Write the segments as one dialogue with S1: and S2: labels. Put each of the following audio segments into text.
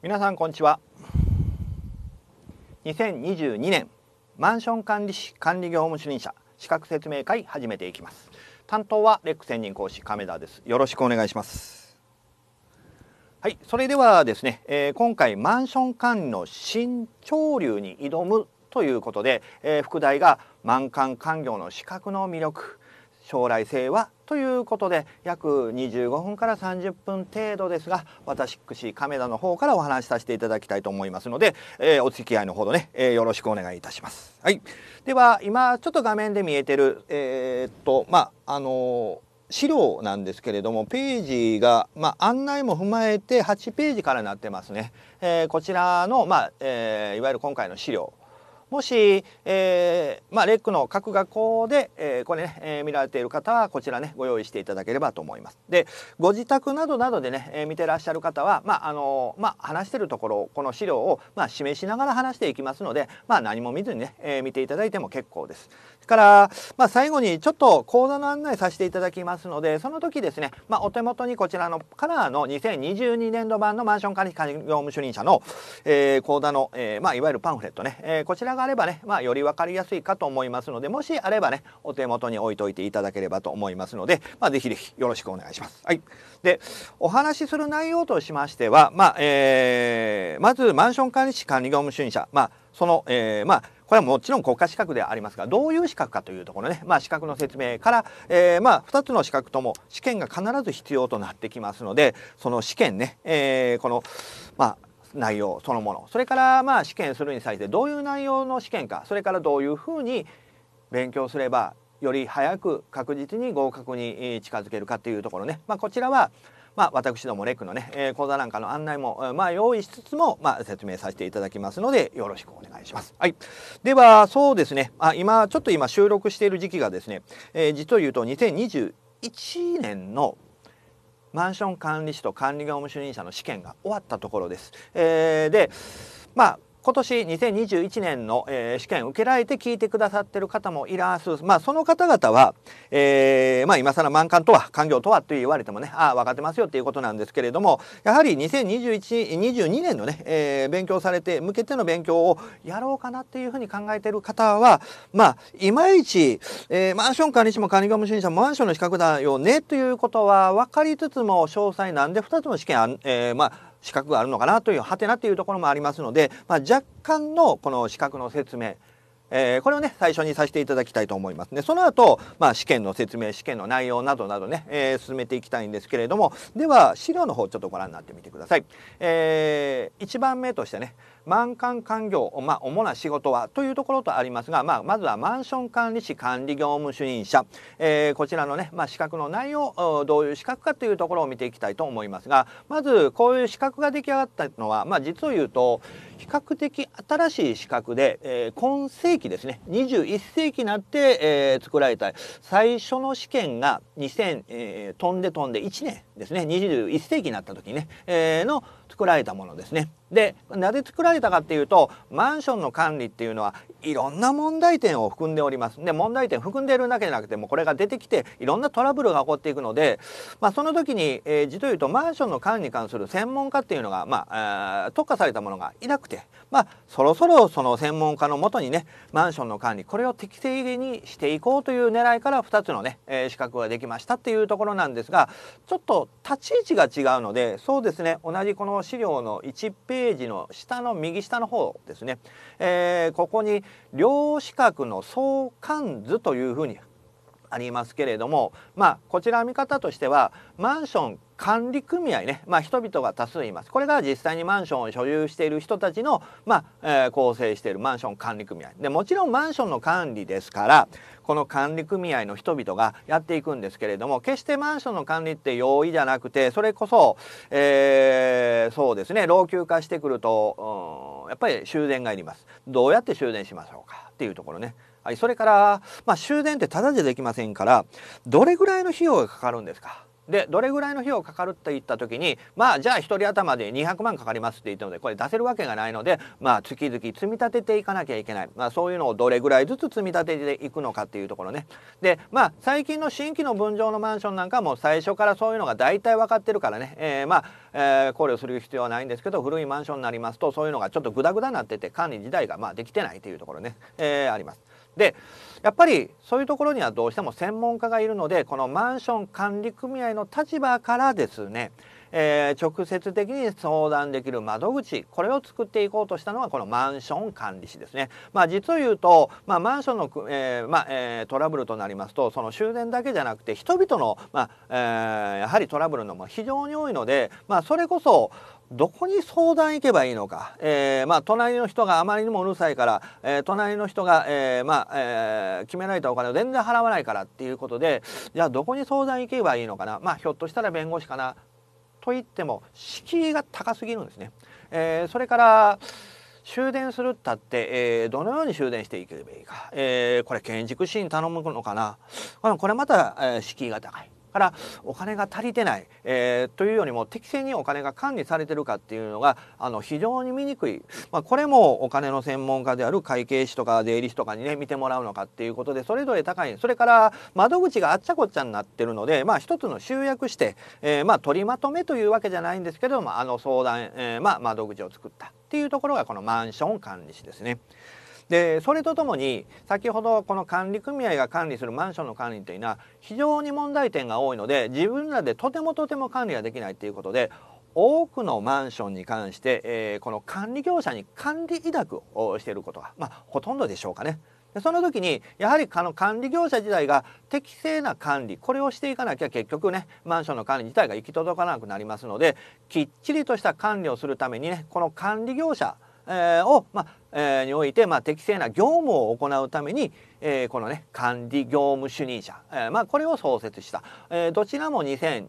S1: 皆さんこんにちは2022年マンション管理士管理業務主任者資格説明会始めていきます担当はレック専任講師亀田ですよろしくお願いしますはい、それではですね、えー、今回マンション管理の新潮流に挑むということで、えー、副題が「満館官業の資格の魅力」将来性はということで約25分から30分程度ですが私亀田の方からお話しさせていただきたいと思いますので、えー、お付き合いのほどね、えー、よろしくお願いいたします。はい、では今ちょっと画面で見えてる、えー、っとまああの資料なんですけれどもページが、まあ、案内も踏まえて8ページからなってますね、えー、こちらの、まあえー、いわゆる今回の資料もし、えー、まあ、レックの各学校で、えー、これね、えー、見られている方はこちらねご用意していただければと思います。でご自宅などなどでね、え見てらっしゃる方は、まああのまあ、話してるところこの資料を、まあ、示しながら話していきますので、まあ、何も見ずにね、え見ていただいても結構です。から、まあ、最後にちょっと講座の案内させていただきますのでその時ですね、まあ、お手元にこちらのカラーの2022年度版のマンション管理管理業務主任者の、えー、講座の、えー、まあ、いわゆるパンフレットね、えー、こちらがあればね、まあ、より分かりやすいかと思いますのでもしあればねお手元に置いといていただければと思いますので、まあ、ぜひぜひよろしくお願いします。はい、でお話しする内容としましては、まあえー、まずマンション管理士管理業務主任者、まあ、その、えー、まあこれはもちろん国家資格でありますがどういう資格かというところね、まあ、資格の説明から、えー、まあ2つの資格とも試験が必ず必要となってきますのでその試験ね、えー、このまあ内容そのものそれからまあ試験するに際してどういう内容の試験かそれからどういうふうに勉強すればより早く確実に合格に近づけるかっていうところね、まあ、こちらはまあ、私どもレックのね、えー、講座なんかの案内も、まあ、用意しつつも、まあ、説明させていただきますのでよろしくお願いします。はい、ではそうですねあ今ちょっと今収録している時期がですね、えー、実を言うと2021年のマンション管理士と管理業務主任者の試験が終わったところです。えー、でまあ今年2021年の、えー、試験受けられて聞いてくださってる方もいらっしゃる、まあ、その方々は、えーまあ、今更満貫とは官業とはと言われてもねああ分かってますよっていうことなんですけれどもやはり202122年のね、えー、勉強されて向けての勉強をやろうかなっていうふうに考えてる方はまあいまいち、えー、マンション管理士も管理業務主任者もマンションの資格だよねということは分かりつつも詳細なんで2つの試験あ、えー、まあ資格があるのかなというハテナというところもありますので、まあ、若干のこの資格の説明えー、これをね最初にさせていただきたいと思いますねその後、まあ試験の説明試験の内容などなどね、えー、進めていきたいんですけれどもでは資料の方ちょっとご覧になってみてください、えー、1番目としてね満館管業、まあ、主な仕事はというところとありますが、まあ、まずはマンション管理士管理業務主任者、えー、こちらのね、まあ、資格の内容どういう資格かというところを見ていきたいと思いますがまずこういう資格が出来上がったのは、まあ、実を言うと比較的新しい資格で、えー、今世紀ですね21世紀になって、えー、作られた最初の試験が2000、えー、飛んで飛んで1年ですね21世紀になった時ね、えー、の作られたものですね。でなぜ作られたかっていうとマンションの管理っていうのはいろんな問題点を含んでおります。で問題点含んでいるだけじゃなくてもこれが出てきていろんなトラブルが起こっていくので、まあ、その時に、えー、実を言うとマンションの管理に関する専門家っていうのが、まあ、えー、特化されたものがいなくて、まあ、そろそろその専門家のもとにねマンションの管理これを適正にしていこうという狙いから2つのね、えー、資格ができましたっていうところなんですがちょっと立ち位置が違うのでそうですね同じこの資料の1ページの下の右下の方ですね、えー、ここに量子核の相関図というふうにありますけれども、まあ、こちら見方としてはマンション管理組合ね、まあ、人々が多数いますこれが実際にマンションを所有している人たちの、まあ、えー、構成しているマンション管理組合でもちろんマンションの管理ですからこの管理組合の人々がやっていくんですけれども決してマンションの管理って容易じゃなくてそれこそ、えー、そうですね老朽化してくると、うん、やっぱり修繕がいりますどうやって修繕しましょうかっていうところね。はい、それから、まあ、終電ってただじゃできませんからどれぐらいの費用がかかるんですかでどれぐらいの費用かかるって言った時にまあじゃあ1人頭で200万かかりますって言ったのでこれ出せるわけがないのでまあ月々積み立てていかなきゃいけない、まあ、そういうのをどれぐらいずつ積み立てていくのかっていうところねでまあ最近の新規の分譲のマンションなんかも最初からそういうのが大体分かってるからね、えー、まあ、えー、考慮する必要はないんですけど古いマンションになりますとそういうのがちょっとグダグダになってて管理自体がまあできてないというところね、えー、あります。でやっぱりそういうところにはどうしても専門家がいるのでこのマンション管理組合の立場からですね、えー、直接的に相談できる窓口これを作っていこうとしたのがこのマンション管理士ですね。まあ、実を言うと、まあ、マンションの、えー、まあ、えー、トラブルとなりますとその修繕だけじゃなくて人々の、まえやはりトラブルのも非常に多いので、まそれこそどこに相談行けばいいのか、えー、まあ、隣の人があまりにもうるさいから、えー、隣の人が、えー、まあ、え決められたお金を全然払わないからっていうことでじゃあどこに相談行けばいいのかな、まあ、ひょっとしたら弁護士かなと言っても敷居が高すぎるんですね。えそれから終電するったって、えー、どのように終電していければいいか、えー、これ建築士に頼むのかなこれまた、えー、敷居が高いからお金が足りてない、えー、というよりも適正にお金が管理されてるかっていうのがあの非常に見にくい、まあ、これもお金の専門家である会計士とか税理士とかにね見てもらうのかっていうことでそれぞれ高いそれから窓口があっちゃこっちゃになってるので、まあ、一つの集約して、えー、まあ取りまとめというわけじゃないんですけどもあの相談、えー、まあ窓口を作ったっていうところがこのマンション管理士ですね。でそれとともに先ほどこの管理組合が管理するマンションの管理というのは非常に問題点が多いので自分らでとてもとても管理ができないということで多くのマンションに関して、えー、この管理業者に管理委託をしていることが、まあ、ほとんどでしょうかね。でその時にやはりあの管理業者自体が適正な管理これをしていかなきゃ結局ねマンションの管理自体が行き届かなくなりますのできっちりとした管理をするためにねこの管理業者えー、を、まあえー、において、まあ、適正な業務を行うために、えー、このね管理業務主任者、えーまあ、これを創設した、えー、どちらも2001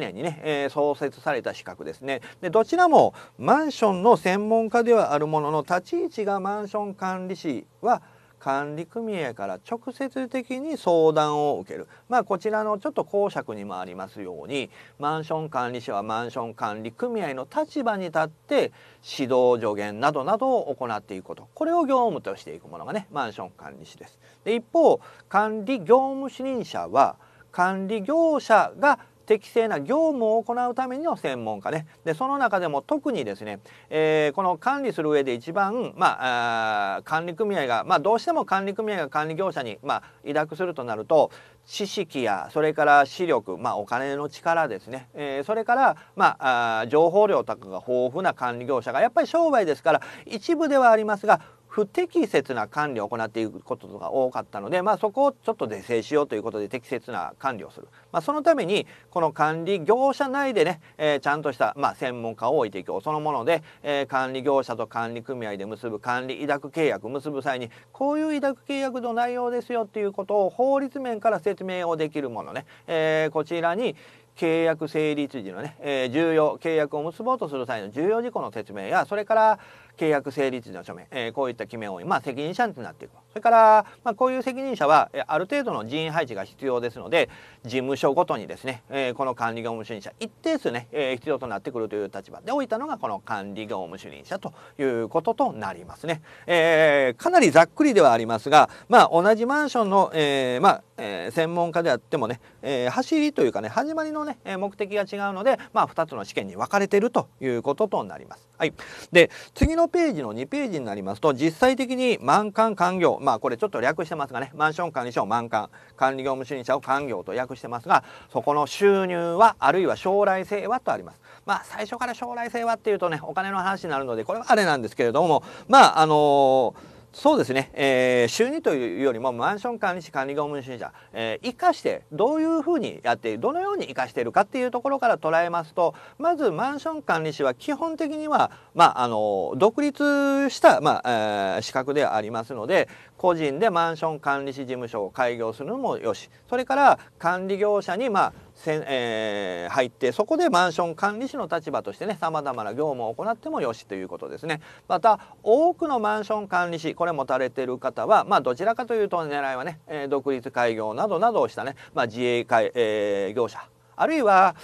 S1: 年にね、えー、創設された資格ですねでどちらもマンションの専門家ではあるものの立ち位置がマンション管理士は管理組合から直接的に相談を受ける。まあこちらのちょっと公爵にもありますように、マンション管理士はマンション管理組合の立場に立って指導助言などなどを行っていくこと。これを業務としていくものがね、マンション管理士です。で一方、管理業務主任者は管理業者が適正な業務を行うための専門家ねでその中でも特にですね、えー、この管理する上で一番、まあ、あ管理組合が、まあ、どうしても管理組合が管理業者に、まあ、委託するとなると知識やそれから視力、まあ、お金の力ですね、えー、それから、まあ、あ情報量とかが豊富な管理業者がやっぱり商売ですから一部ではありますが不適切な管理を行っていくこととが多かったので、まあ、そこをちょっと是正しようということで適切な管理をする、まあ、そのためにこの管理業者内でね、えー、ちゃんとした、まあ、専門家を置いていくそのもので、えー、管理業者と管理組合で結ぶ管理委託契約結ぶ際にこういう委託契約の内容ですよっていうことを法律面から制説明をできるものね、えー、こちらに契約成立時のね、えー、重要契約を結ぼうとする際の重要事項の説明やそれから契約成立の署名、えー、こういった決めを、まあ、責任者になっていくそれから、まあ、こういう責任者は、えある程度の人員配置が必要ですので事務所ごとにですね、えー、この管理業務主任者一定数ね、えー、必要となってくるという立場で置いたのがこの管理業務主任者ということとなりますね、えかなりざっくりではありますが、まあ、同じマンションの、えまあえ専門家であってもね、え走りというかね始まりのね目的が違うので、まあ、2つの試験に分かれているということとなります。はい、で次のページの2ページになりますと実際的に満館管業まあこれちょっと略してますがねマンション管理者を満館管理業務主任者を官業と訳してますがそこの収入はあるいは将来性はとあります。まあ最初から将来性はっていうとねお金の話になるのでこれはあれなんですけれどもまああのーそうですね、えー、収入というよりもマンション管理士管理業務主者、えー、生かしてどういうふうにやってどのように生かしているかっていうところから捉えますとまずマンション管理士は基本的には、まあ、あの独立した、まあえー、資格でありますので個人でマンション管理士事務所を開業するのもよしそれから管理業者に、まあせん、えー、入ってそこでマンション管理士の立場としてねさまざまな業務を行ってもよしということですねまた多くのマンション管理士これ持たれてる方はまあどちらかというと狙いはね、えー、独立開業などなどをしたね、まあ、自衛会、えー、業者あるいは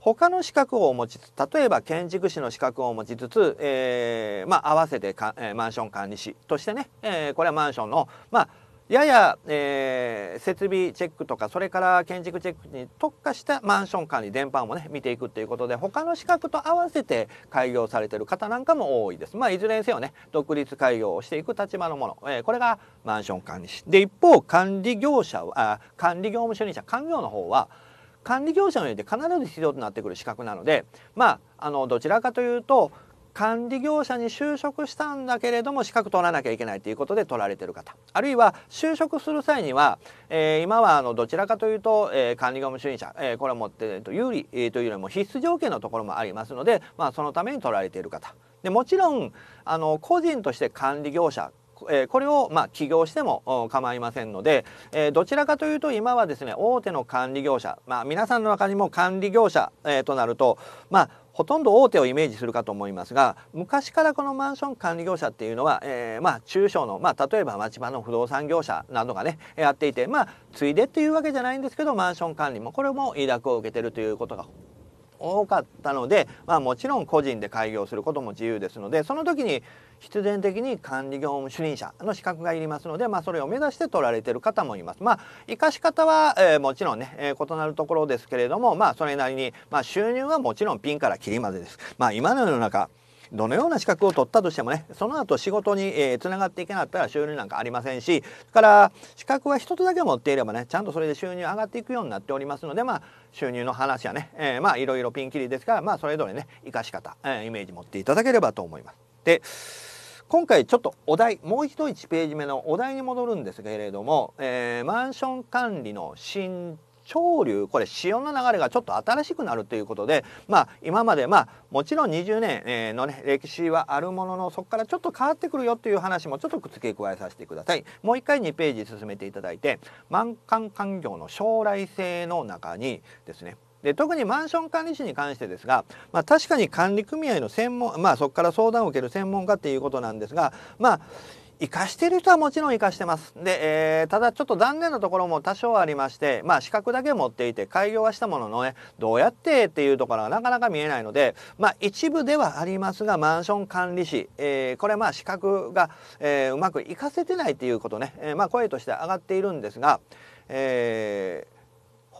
S1: 他の資格を持ちつつ例えば建築士の資格を持ちつつ、えー、まあ、合わせてか、えマンション管理士としてね、えこれはマンションの、まあやや、えー、設備チェックとかそれから建築チェックに特化したマンション管理全般をね見ていくっていうことで他の資格と合わせて開業されてる方なんかも多いです。まあ、いずれにせよね独立開業をしていく立場のもの、えー、これがマンション管理士で一方管理業者あ管理業務主任者管業の方は管理業者において必ず必要となってくる資格なのでまああのどちらかというと管理業者に就職したんだけれども資格取らなきゃいけないということで取られてる方あるいは就職する際には、えー、今はあのどちらかというと、えー、管理業務主任者、えー、これを持ってると有利、えー、というよりも必須条件のところもありますので、まあ、そのために取られている方でもちろんあの個人として管理業者えこれを、ま起業しても構いませんので、えどちらかというと今はですね大手の管理業者、まあ、皆さんの中にも管理業者、えとなると、まあ、ほとんど大手をイメージするかと思いますが昔からこのマンション管理業者っていうのは、えー、まあ中小の、まあ、例えば町場の不動産業者などがねやっていてまあついでっていうわけじゃないんですけどマンション管理もこれも委託を受けてるということが多かったので、まあ、もちろん個人で開業することも自由ですのでその時に必然的に管理業務主任者の資格がいりますので、まあ、それを目指して取られてる方もいます。まあ、生かし方は、えー、もちろんね、えー、異なるところですけれども、まあ、それなりに、まあ、収入はもちろんピンから切りまでです。まあ、今の世の中どのような資格を取ったとしてもねその後仕事に、えー、つながっていけなかったら収入なんかありませんしから資格は1つだけ持っていればねちゃんとそれで収入上がっていくようになっておりますのでまあ収入の話はね、えー、まあいろいろピンキリですからまあそれぞれね生かし方、えー、イメージ持っていただければと思います。で今回ちょっとお題もう一1ページ目のお題に戻るんですけれども、えー、マンション管理の進潮流これ潮の流れがちょっと新しくなるということでまあ今までまあもちろん20年のね歴史はあるもののそこからちょっと変わってくるよという話もちょっと付け加えさせてくださいもう一回2ページ進めていただいて満館環境の将来性の中にですねで特にマンション管理士に関してですが、まあ、確かに管理組合の専門まあそこから相談を受ける専門家っていうことなんですがまあ生かしてる人はもちろん生かしてます。で、えー、ただちょっと残念なところも多少ありまして、まあ資格だけ持っていて開業はしたもののね、どうやってっていうところがなかなか見えないので、まあ一部ではありますが、マンション管理士、えー、これまあ資格が、えー、うまく生かせてないっていうことね、えまあ声として上がっているんですが、え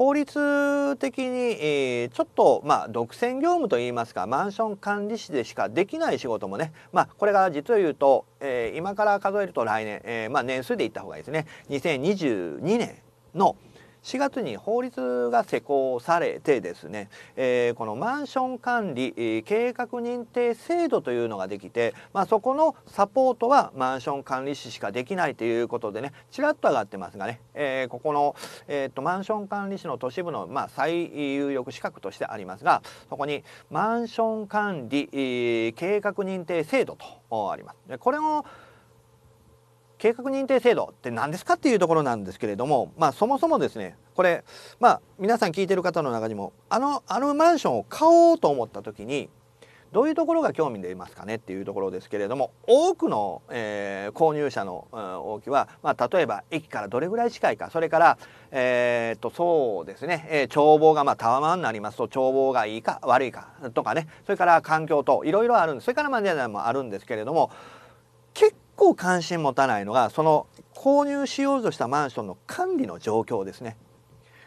S1: 法律的に、えー、ちょっと、まあ、独占業務といいますかマンション管理士でしかできない仕事もね、まあ、これが実を言うと、えー、今から数えると来年、えーまあ、年数でいった方がいいですね2022年の、4月に法律が施行されてですね、えー、このマンション管理、えー、計画認定制度というのができて、まあ、そこのサポートはマンション管理士しかできないということでねちらっと上がってますがね、えー、ここの、えーとマンション管理士の都市部の、まあ、最有力資格としてありますがそこにマンション管理、えー、計画認定制度とあります。これを計画認定制度って何ですかっていうところなんですけれども、まあ、そもそもですねこれ、まあ、皆さん聞いてる方の中にもあのあのマンションを買おうと思った時にどういうところが興味でいますかねっていうところですけれども多くの、えー、購入者の、うん、大きは、まあ、例えば駅からどれぐらい近いかそれから、えー、っとそうですね、えー、眺望が、まあ、タワマンになりますと眺望がいいか悪いかとかねそれから環境といろいろあるんですそれからマネージャーもあるんですけれども結個関心持たないのがその購入しようとしたマンションの管理の状況ですね。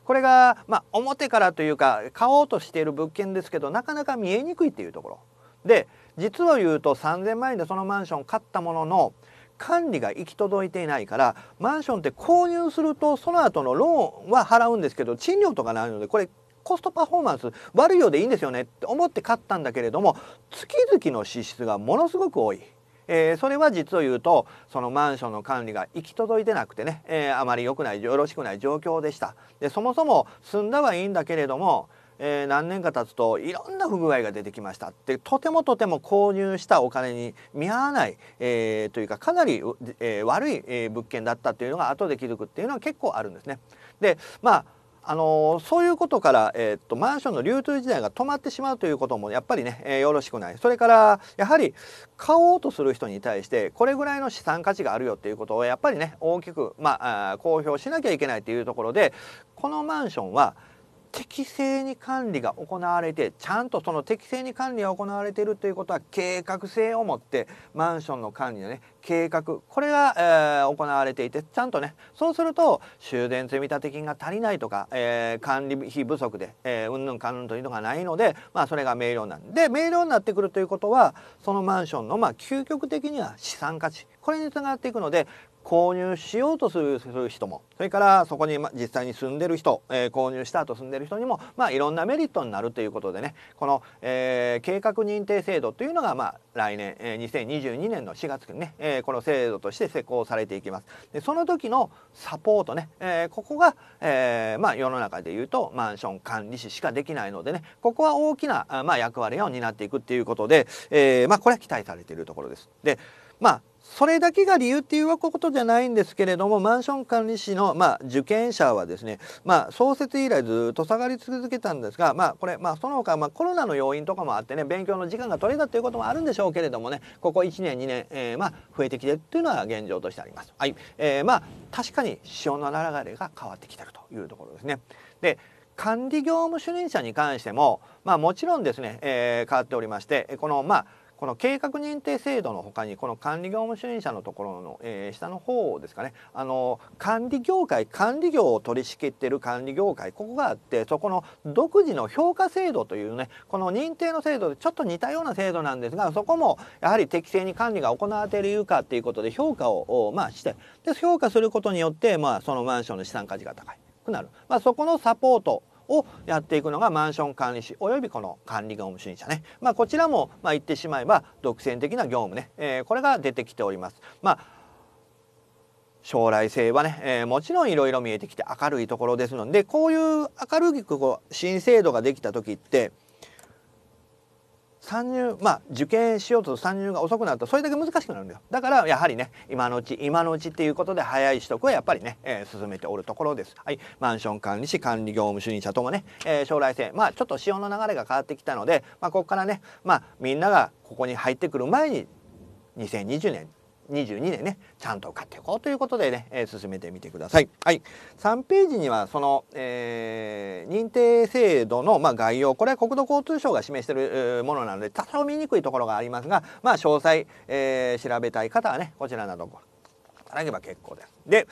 S1: これが、まあ、表からというか買おうとしている物件ですけどなかなか見えにくいっていうところで実を言うと3,000万円でそのマンションを買ったものの管理が行き届いていないからマンションって購入するとその後のローンは払うんですけど賃料とかないのでこれコストパフォーマンス悪いようでいいんですよねって思って買ったんだけれども月々の支出がものすごく多い。えー、それは実を言うとそのマンションの管理が行き届いてなくてね、えー、あまり良くないよろしくない状況でしたでそもそも住んだはいいんだけれども、えー、何年か経つといろんな不具合が出てきましたってとてもとても購入したお金に見合わない、えー、というかかなり、えー、悪い、え物件だったというのが後で気づくっていうのは結構あるんですね。でまああのそういうことから、えっとマンションの流通自体が止まってしまうということもやっぱりね、えよろしくないそれからやはり買おうとする人に対してこれぐらいの資産価値があるよっていうことをやっぱりね大きく、まあ、公表しなきゃいけないというところでこのマンションは適正に管理が行われてちゃんとその適正に管理が行われているということは計画性を持ってマンションの管理のね計画これが、えー、行われていてちゃんとねそうすると修繕積立金が足りないとか、えー、管理費不足で、えうんぬんかんぬんというのがないので、まあ、それが明瞭なんで明瞭になってくるということはそのマンションの、まあ、究極的には資産価値これにつながっていくので購入しようとする人もそれからそこに実際に住んでる人、えー、購入した後住んでる人にも、まあ、いろんなメリットになるということでねこの、えー、計画認定制度というのが、まあ、来年、えー、2022年の4月にね、えー、この制度として施行されていきますでその時のサポートね、えー、ここが、えーまあ、世の中でいうとマンション管理士しかできないのでねここは大きな、まあ、役割を担っていくっていうことで、えーまあ、これは期待されているところです。でまあそれだけが理由っていうことじゃないんですけれどもマンション管理士のの、まあ、受験者はですね、まあ、創設以来ずっと下がり続けたんですが、まあ、これ、まあ、その他、まあ、コロナの要因とかもあってね勉強の時間が取れたということもあるんでしょうけれどもねここ1年2年、えー、まあ、増えてきてるていうのは現状としてあります。はいえー、まあ、確かに潮の流れが変わってきてるというところですね。で管理業務主任者に関しても、まあ、もちろんですね、えー、変わっておりましてこの、まあこの計画認定制度のほかにこの管理業務主任者のところの、えー、下の方ですかねあの管理業界管理業を取り仕切ってる管理業界ここがあってそこの独自の評価制度というねこの認定の制度でちょっと似たような制度なんですがそこもやはり適正に管理が行われているかっていうことで評価をまあしてで評価することによって、まあ、そのマンションの資産価値が高くなる、まあ、そこのサポートをやっていくのがマンション管理士およびこの管理業務主任者ね、まあ、こちらも、まあ、言ってしまえば独占的な業務ね、えー、これが出てきております。まあ将来性はね、えー、もちろんいろいろ見えてきて明るいところですのでこういう明るくこう新制度ができた時って参入まあ受験しようと参入が遅くなるとそれだけ難しくなるんだよだからやはりね今のうち今のうちっていうことで早い取得はやっぱりね、えー、進めておるところです、はい、マンション管理士管理業務主任者ともね、えー、将来性まあちょっと潮の流れが変わってきたので、まあ、ここからね、まあ、みんながここに入ってくる前に2020年22年ねちゃんと買っていこうということでね、えー、進めてみてください。はい、3ページにはその、えー、認定制度の、まあ、概要これは国土交通省が示しているものなので多少見にくいところがありますが、まあ、詳細、えー、調べたい方はねこちらなどただけば結構です。で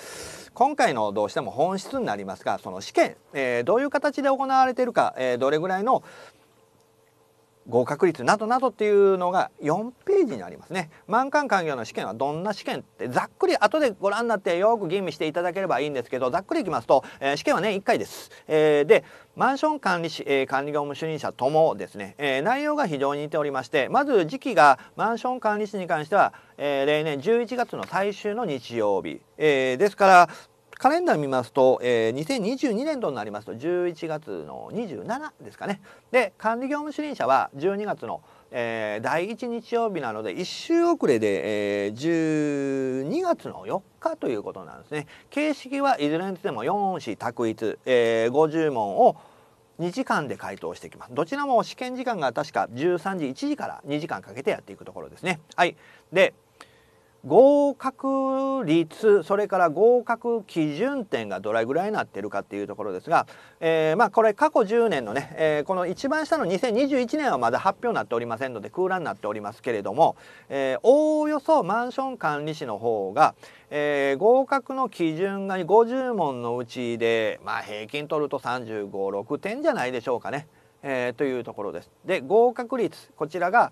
S1: 今回のどうしても本質になりますがその試験、えー、どういう形で行われているか、えー、どれぐらいの、合格率などなどっていうのが4ページにありますね満館官業の試験はどんな試験ってざっくり後でご覧になってよく吟味していただければいいんですけどざっくりいきますと、えー、試験はね1回です、えー、でマンション管理士、えー、管理業務主任者ともですね、え内容が非常に似ておりましてまず時期がマンション管理士に関しては、え例年11月の最終の日曜日、えですからカレンダー見ますと、えー、2022年度になりますと11月の27ですかねで管理業務主任者は12月のえー、第1日曜日なので1週遅れで、えー、12月の4日ということなんですね。形式はいずれにしても4紙択一、えー、50問を2時間で回答していきます。どちらも試験時間が確か13時1時から2時間かけてやっていくところですね。はい、で合格率それから合格基準点がどれぐらいになってるかっていうところですが、えー、まあこれ過去10年のね、えー、この一番下の2021年はまだ発表になっておりませんので空欄になっておりますけれども、えー、おおよそマンション管理士の方が、えー、合格の基準が50問のうちで、まあ、平均取ると356点じゃないでしょうかね、えー、というところです。で合格率こちらが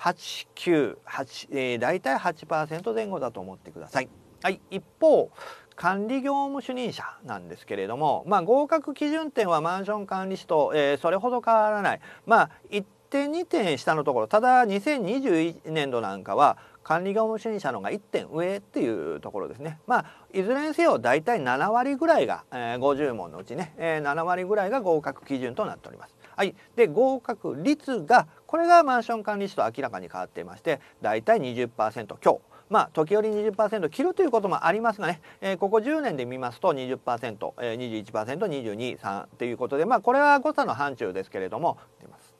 S1: 898、えー、8%前後だと思ってください。はい、一方管理業務主任者なんですけれども、まあ、合格基準点はマンション管理士と、えー、それほど変わらない、まあ、1点2点下のところただ2021年度なんかは管理業務主任者のが1点上っていうところですね。まあ、いずれにせよ大体7割ぐらいが、えー、50問のうちね、えー、7割ぐらいが合格基準となっております。はい、で合格率がこれがマンション管理士と明らかに変わっていましてだいたい20%強まあ、時折20%切るということもありますがね、えー、ここ10年で見ますと 20%21%、えー、21%22%3% ということで、まあ、これは誤差の範疇ですけれども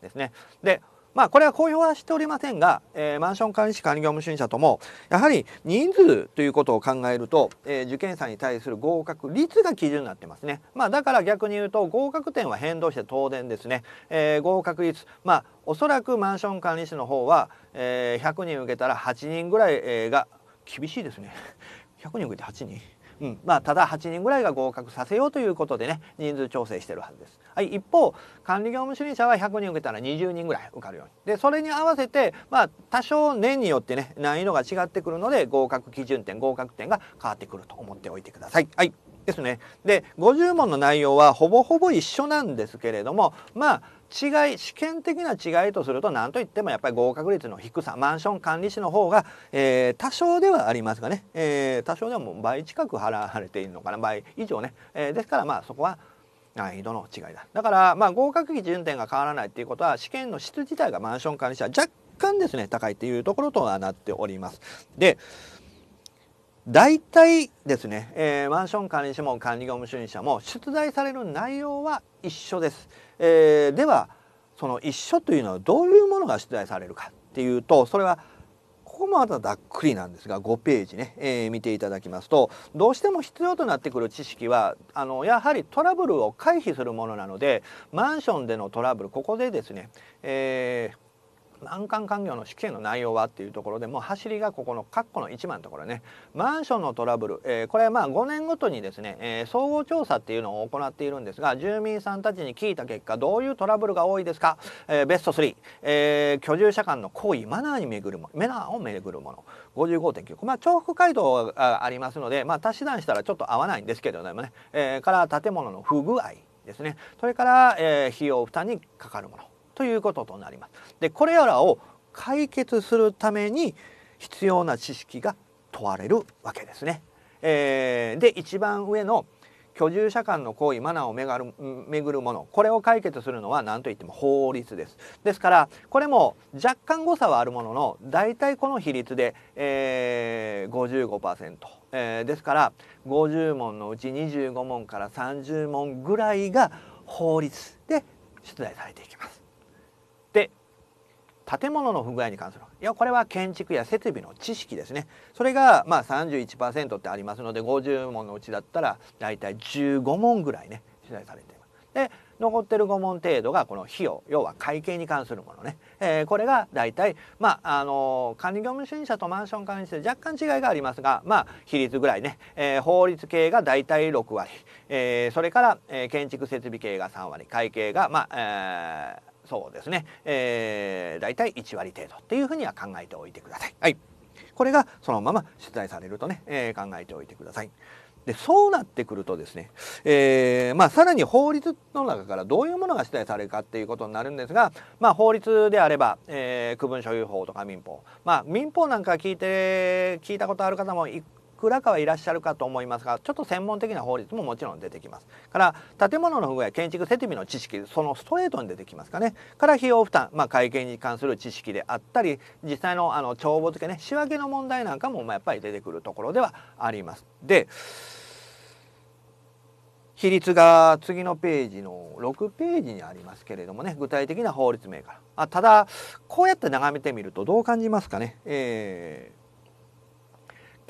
S1: ですね。でまあ、これは公表はしておりませんが、えー、マンション管理士管理業務主任者ともやはり人数ということを考えると、えー、受験者に対する合格率が基準になってますね、まあ、だから逆に言うと合格点は変動して当然ですね、えー、合格率まあおそらくマンション管理士の方は、えー、100人受けたら8人ぐらいが厳しいですね100人受けて8人うん、まあ、ただ8人ぐらいが合格させようということでね人数調整してるはずです。はい、一方管理業務主任者は100人受けたら20人ぐらい受かるようにでそれに合わせて、まあ、多少年によってね難易度が違ってくるので合格基準点合格点が変わってくると思っておいてください。はいですね。で50問の内容はほぼほぼ一緒なんですけれどもまあ違い試験的な違いとすると何といってもやっぱり合格率の低さマンション管理士の方が、えー、多少ではありますがね、えー、多少でも倍近く払われているのかな倍以上ね、えー、ですからまあそこは難易度の違いだだからまあ合格基準点が変わらないっていうことは試験の質自体がマンション管理士は若干ですね高いっていうところとはなっております。で大体ですね、えー、マンション管理士も管理業務主任者も出題される内容は一緒です。えー、ではその一緒というのはどういうものが出題されるかっていうとそれはここもまたざっくりなんですが5ページね、えー、見ていただきますとどうしても必要となってくる知識はあのやはりトラブルを回避するものなのでマンションでのトラブルここでですね、えー、難関官業の試験の内容はっていうところでもう走りがここの括弧の1番のところねマンションのトラブル、えー、これはまあ5年ごとにですね、えー、総合調査っていうのを行っているんですが住民さんたちに聞いた結果どういうトラブルが多いですか、えー、ベスト3、えー、居住者間の行為マナーに巡るもナーを巡るもの55.9まあ重複回答がありますので、まあ、足し算したらちょっと合わないんですけれどもね、えー、から建物の不具合ですねそれから、えー、費用負担にかかるものということとなります。でこれらを解決するために必要な知識が問われるわけですね。えー、で一番上の居住者間の行為マナーを巡る巡るものこれを解決するのは何といっても法律ですですからこれも若干誤差はあるものの大体この比率で、えー、55%、えー、ですから50問のうち25問から30問ぐらいが法律で出題されていきます。建物の不具合に関するいやこれは建築や設備の知識ですねそれがまあ31%ってありますので50問のうちだったら大体15問ぐらいね取材されています。で残ってる5問程度がこの費用要は会計に関するものね、えー、これが大体まああの管理業務主任者とマンション管理者で若干違いがありますがまあ比率ぐらいね、えー、法律系が大体6割、えー、それから、え建築設備系が3割会計がまあ、えそうですね、えー、大体1割程度っていうふうには考えておいてください。はい、これがそのまま出題されるとね、えー、考えておいてください。でそうなってくるとですね、えー、まあ、さらに法律の中からどういうものが出題されるかっていうことになるんですが、まあ、法律であれば、えー、区分所有法とか民法、まあ、民法なんか聞いて聞いたことある方もいくらかはいらっしゃるかと思いますがちょっと専門的な法律ももちろん出てきますから建物の不具合建築設備の知識そのストレートに出てきますかねから費用負担、まあ、会計に関する知識であったり実際のあの帳簿付けね仕分けの問題なんかもまあやっぱり出てくるところではあります。で比率が次のページの6ページにありますけれどもね具体的な法律名からあただこうやって眺めてみるとどう感じますかね、えー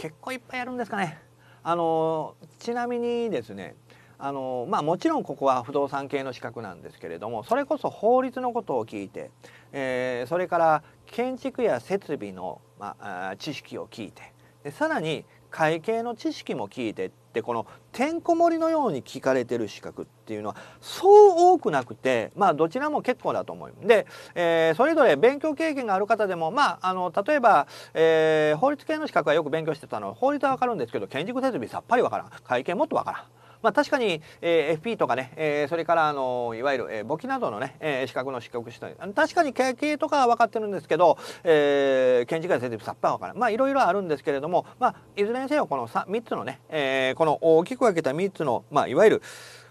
S1: 結構いっぱいやるんですかね。あのちなみにですねあのまあ、もちろんここは不動産系の資格なんですけれどもそれこそ法律のことを聞いて、えー、それから建築や設備の、まあ、知識を聞いてでさらに会計の知識も聞いてっってこのてんこ盛りのように聞かれてる資格っていうのはそう多くなくてまあどちらも結構だと思うで、えー、それぞれ勉強経験がある方でもまああの例えば、えー、法律系の資格はよく勉強してたの法律はわかるんですけど建築設備さっぱりわからん会計もっとわからんまあ、確かに、えー、FP とかね、えー、それから、あのいわゆる、えー、簿記などのね、えー、資格の資格したり確かに経験とかは分かってるんですけど、えー、検事会全然さっぱり分からないまあいろいろあるんですけれども、まあ、いずれにせよこの 3, 3つのね、えー、この大きく分けた3つの、まあ、いわゆる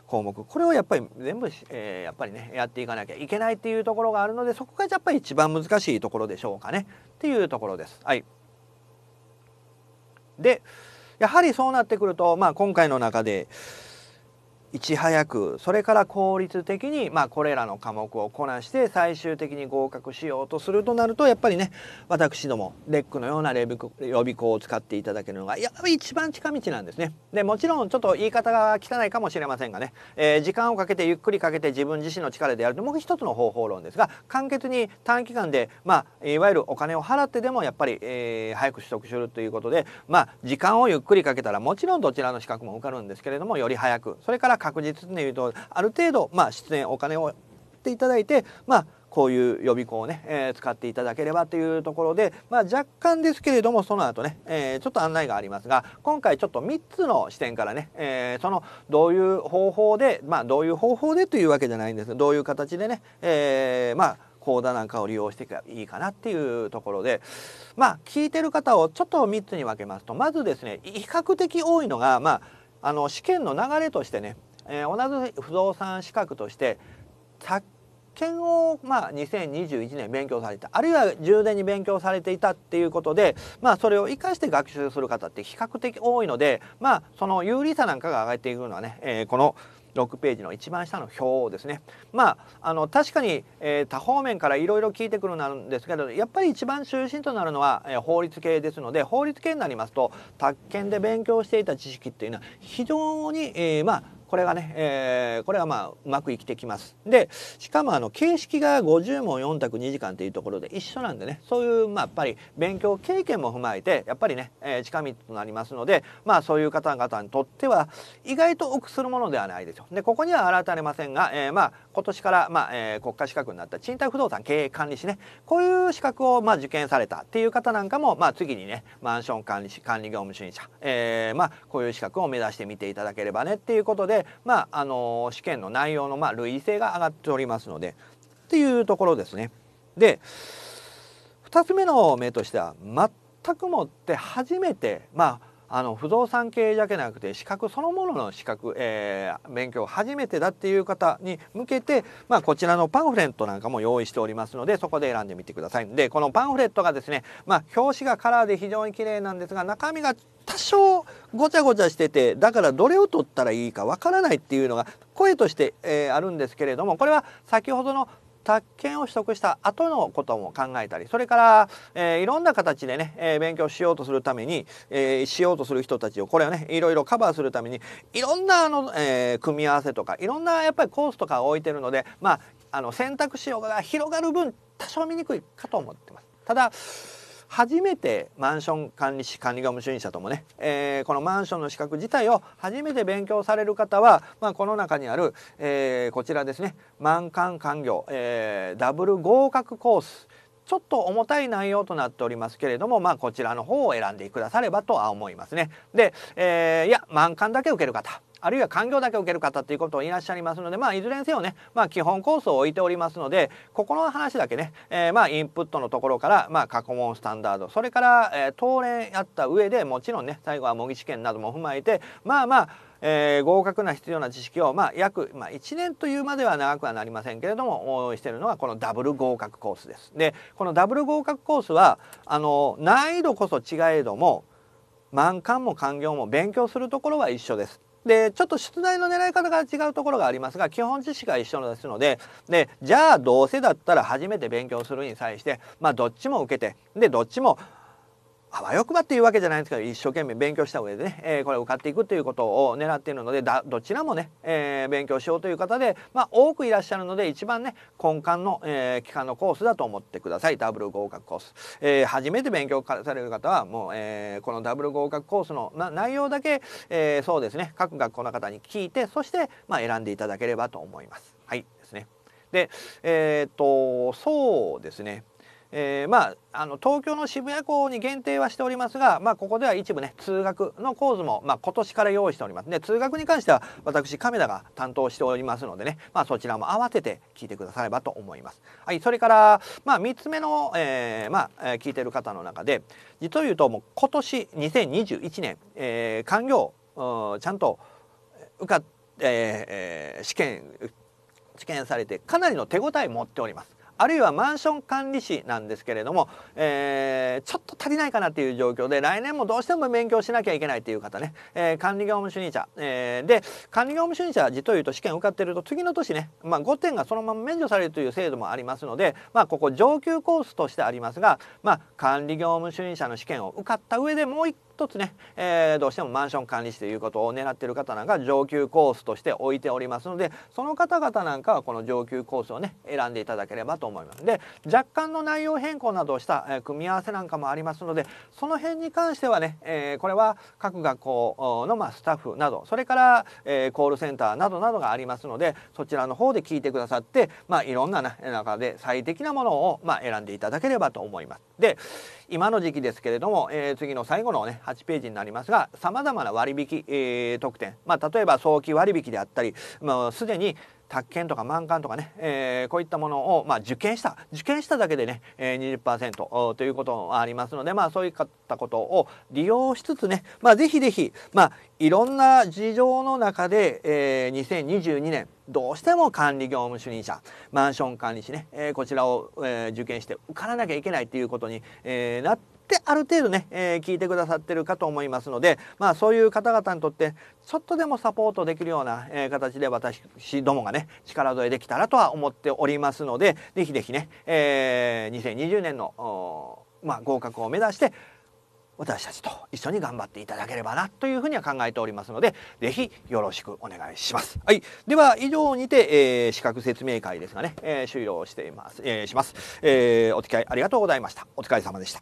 S1: 項目これをやっぱり全部、えー、やっぱりねやっていかなきゃいけないっていうところがあるのでそこがやっぱり一番難しいところでしょうかねっていうところです。はい、でやはりそうなってくると、まあ、今回の中で、いち早くそれから効率的に、まあ、これらの科目をこなして最終的に合格しようとするとなるとやっぱりね私どもレックのような予備校を使っていただけるのがや一番近道なんですね。でもちろんちょっと言い方が汚いかもしれませんがね、えー、時間をかけてゆっくりかけて自分自身の力でやるともう一つの方法論ですが簡潔に短期間で、まあ、いわゆるお金を払ってでもやっぱり、えー、早く取得するということで、まあ、時間をゆっくりかけたらもちろんどちらの資格も受かるんですけれどもより早くそれから確実に言うとある程度まあ出演お金をっていただいてまあこういう予備校をね、えー、使っていただければというところで、まあ、若干ですけれどもその後ね、えー、ちょっと案内がありますが今回ちょっと3つの視点からね、えー、そのどういう方法でまあどういう方法でというわけじゃないんですがどういう形でね、えまあ講座なんかを利用していいかなっていうところでまあ聞いてる方をちょっと3つに分けますとまずですね比較的多いのがまああの試験の流れとしてねえー、同じ不動産資格として宅建を、まあ、2021年勉強されたあるいは10年に勉強されていたっていうことで、まあ、それを生かして学習する方って比較的多いので、まあ、その有利さなんかが上がっていくのはね、えー、この6ページの一番下の表ですね。まあ、あの確かに、えー、多方面からいろいろ聞いてくるなんですけどやっぱり一番中心となるのは、えー、法律系ですので法律系になりますと宅建で勉強していた知識っていうのは非常に、えー、まあこれがね、えー、これはまあうまく生きてきます。でしかもあの形式が50問4択2時間というところで一緒なんでねそういう、まあ、やっぱり勉強経験も踏まえてやっぱりね、えー、近道となりますので、まあ、そういう方々にとっては意外と臆するものではないでしょう。でここには改めませんが、えー、まあ、今年から、まあ、えー、国家資格になった賃貸不動産経営管理士ねこういう資格を、まあ、受験されたっていう方なんかも、まあ、次にねマンション管理士管理業務主任者、えまあ、こういう資格を目指してみていただければねっていうことでで、まあ、あの試験の内容の、まあ、類似性が上がっておりますのでっていうところですね。で2つ目の目としては全くもって初めて、まあ、あの不動産系だけなくて資格そのものの資格、えー、勉強初めてだっていう方に向けて、まあ、こちらのパンフレットなんかも用意しておりますのでそこで選んでみてください。でこのパンフレットがですね、まあ、表紙がカラーで非常に綺麗なんですが中身が多少ごちゃごちゃしててだからどれを取ったらいいかわからないっていうのが声として、えー、あるんですけれどもこれは先ほどの宅建を取得した後のことも考えたりそれから、えー、いろんな形でね、えー、勉強しようとするために、えー、しようとする人たちをこれをねいろいろカバーするためにいろんなあの、え組み合わせとかいろんなやっぱりコースとかを置いてるのでまああの選択肢が広がる分多少見にくいかと思ってます。ただ初めてマンション管理士管理業務主任者ともね、えー、このマンションの資格自体を初めて勉強される方は、まあ、この中にある、えー、こちらですね満館官業、えー、ダブル合格コースちょっと重たい内容となっておりますけれどもまあこちらの方を選んでくださればとは思いますね。で、えー、いや満館だけ受ける方あるいは官業だけ受ける方っていうことをいらっしゃいますので、まあ、いずれにせよね、まあ、基本コースを置いておりますのでここの話だけね、えー、まあインプットのところから、まあ、過去問スタンダードそれから、えー、当連やった上でもちろんね最後は模擬試験なども踏まえてまあまあえー、合格な必要な知識を、まあ、約、まあ、1年というまでは長くはなりませんけれども応用しているのはこのダブル合格コースです。でこのダブル合格コースはあの難易度こそ違えども満貫も完業も勉強するところは一緒です。でちょっと出題の狙い方が違うところがありますが基本知識が一緒ですのででじゃあどうせだったら初めて勉強するに際して、まあ、どっちも受けてでどっちもあわよくばっていうわけじゃないんですけど一生懸命勉強した上でね、えー、これを買っていくということを狙っているのでだどちらもね、えー、勉強しようという方で、まあ、多くいらっしゃるので一番ね根幹の、えー、期間のコースだと思ってくださいダブル合格コース、えー、初めて勉強される方はもう、えー、このダブル合格コースのな内容だけ、えー、そうですね各学校の方に聞いてそして、まあ、選んでいただければと思います。はいですねでえー、っとそうですねえー、まああの東京の渋谷校に限定はしておりますが、まあ、ここでは一部ね通学の構図も、まあ、今年から用意しておりますで通学に関しては私亀田が担当しておりますのでね、まあ、そちらも合わせて聞いてくださればと思います。はい、それから、まあ、3つ目の、えー、まあ、聞いてる方の中で実を言うともう今年2021年、えー、官業ちゃんと受かっ、えー、試験試験されてかなりの手応え持っております。あるいはマンション管理士なんですけれども、えー、ちょっと足りないかなっていう状況で来年もどうしても勉強しなきゃいけないという方ね、えー、管理業務主任者、えー、で管理業務主任者は実というと試験を受かってると次の年ね、まあ、5点がそのまま免除されるという制度もありますので、まあ、ここ上級コースとしてありますが、まあ、管理業務主任者の試験を受かった上でもう一回一つね、えー、どうしてもマンション管理士ということを狙ってる方なんか上級コースとして置いておりますのでその方々なんかはこの上級コースをね選んでいただければと思います。で若干の内容変更などをした、えー、組み合わせなんかもありますのでその辺に関してはね、えー、これは各学校の、まあ、スタッフなどそれから、えー、コールセンターなどなどがありますのでそちらの方で聞いてくださって、まあ、いろんな中で最適なものを、まあ、選んでいただければと思います。で今の時期ですけれども、えー、次の最後の、ね、8ページになりますがさまざまな割引、えー、特典、まあ、例えば早期割引であったり、まあ、すでに宅建とか満館とかね、えー、こういったものを、まあ、受験した受験しただけでね、えー、20%ということもありますので、まあ、そういったことを利用しつつね、まあ、ぜひぜひ、まあ、いろんな事情の中で、えー、2022年どうしても管理業務主任者マンション管理士ね、えー、こちらを、えー、受験して受からなきゃいけないっていうことに、えー、なっててある程度ね、えー、聞いてくださってるかと思いますので、まあ、そういう方々にとってちょっとでもサポートできるような、えー、形で私どもがね力添えできたらとは思っておりますので是非是非ね、えー、2020年の、まあ、合格を目指して私たちと一緒に頑張っていただければなというふうには考えておりますので、ぜひよろしくお願いします。はい。では、以上にて、えー、資格説明会ですがね、えー、終了しています、えー、します、えー。お付き合いありがとうございました。お疲れ様でした。